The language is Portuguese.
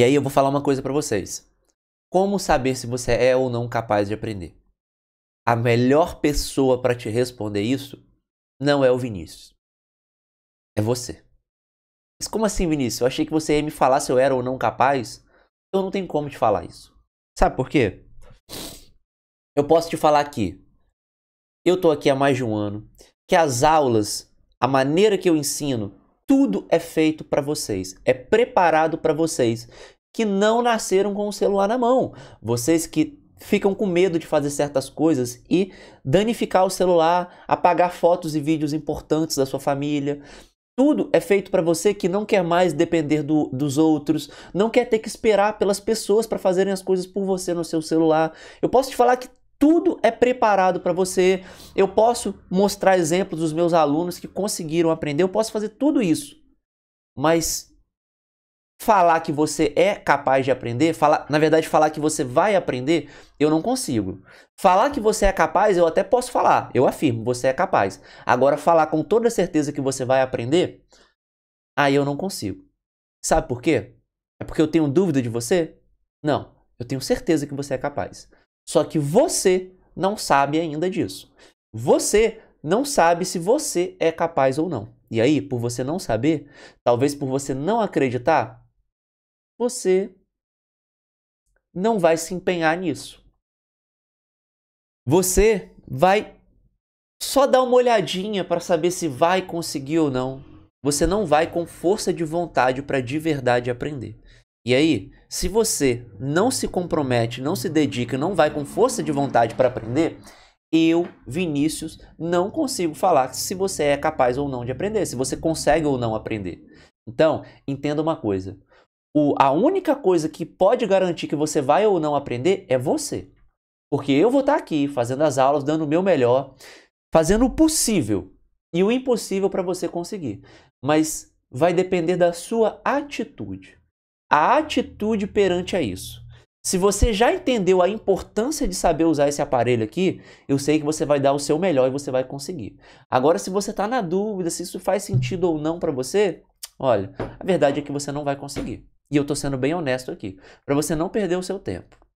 E aí eu vou falar uma coisa para vocês. Como saber se você é ou não capaz de aprender? A melhor pessoa para te responder isso não é o Vinícius. É você. Mas como assim, Vinícius? Eu achei que você ia me falar se eu era ou não capaz. Então não tem como te falar isso. Sabe por quê? Eu posso te falar aqui. Eu tô aqui há mais de um ano. Que as aulas, a maneira que eu ensino, tudo é feito para vocês, é preparado para vocês que não nasceram com o celular na mão. Vocês que ficam com medo de fazer certas coisas e danificar o celular, apagar fotos e vídeos importantes da sua família. Tudo é feito para você que não quer mais depender do, dos outros, não quer ter que esperar pelas pessoas para fazerem as coisas por você no seu celular. Eu posso te falar que tudo é preparado para você. Eu posso mostrar exemplos dos meus alunos que conseguiram aprender, eu posso fazer tudo isso. Mas falar que você é capaz de aprender, falar, na verdade, falar que você vai aprender, eu não consigo. Falar que você é capaz, eu até posso falar, eu afirmo, você é capaz. Agora, falar com toda certeza que você vai aprender, aí eu não consigo. Sabe por quê? É porque eu tenho dúvida de você? Não, eu tenho certeza que você é capaz. Só que você não sabe ainda disso. Você não sabe se você é capaz ou não. E aí, por você não saber, talvez por você não acreditar, você não vai se empenhar nisso. Você vai só dar uma olhadinha para saber se vai conseguir ou não. Você não vai com força de vontade para de verdade aprender. E aí, se você não se compromete, não se dedica, não vai com força de vontade para aprender, eu, Vinícius, não consigo falar se você é capaz ou não de aprender, se você consegue ou não aprender. Então, entenda uma coisa. O, a única coisa que pode garantir que você vai ou não aprender é você. Porque eu vou estar tá aqui fazendo as aulas, dando o meu melhor, fazendo o possível e o impossível para você conseguir. Mas vai depender da sua atitude a atitude perante a isso. Se você já entendeu a importância de saber usar esse aparelho aqui, eu sei que você vai dar o seu melhor e você vai conseguir. Agora, se você está na dúvida se isso faz sentido ou não para você, olha, a verdade é que você não vai conseguir. E eu estou sendo bem honesto aqui, para você não perder o seu tempo.